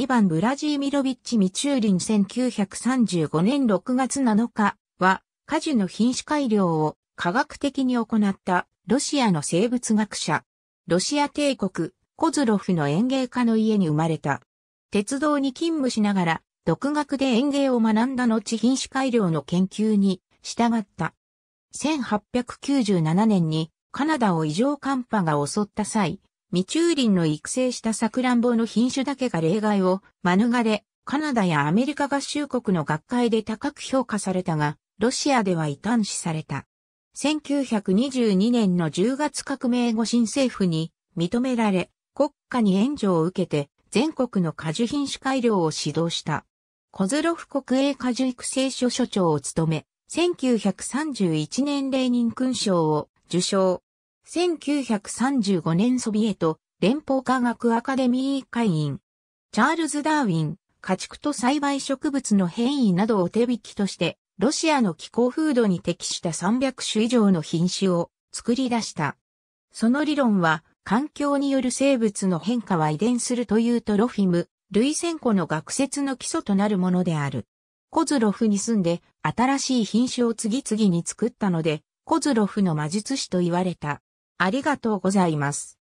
イヴァン・ブラジーミロビッチ・ミチューリン1935年6月7日は、果樹の品種改良を科学的に行ったロシアの生物学者。ロシア帝国コズロフの園芸家の家に生まれた。鉄道に勤務しながら、独学で園芸を学んだ後品種改良の研究に従った。1897年にカナダを異常寒波が襲った際、未中林の育成したサクランボの品種だけが例外を免れ、カナダやアメリカ合衆国の学会で高く評価されたが、ロシアでは異端視された。1922年の10月革命後新政府に認められ、国家に援助を受けて全国の果樹品種改良を指導した。コズロフ国営果樹育成所所長を務め、1931年レーニン勲章を受賞。1935年ソビエト連邦科学アカデミー会員、チャールズ・ダーウィン、家畜と栽培植物の変異などを手引きとして、ロシアの気候風土に適した300種以上の品種を作り出した。その理論は、環境による生物の変化は遺伝するというトロフィム、類線庫の学説の基礎となるものである。コズロフに住んで新しい品種を次々に作ったので、コズロフの魔術師と言われた。ありがとうございます。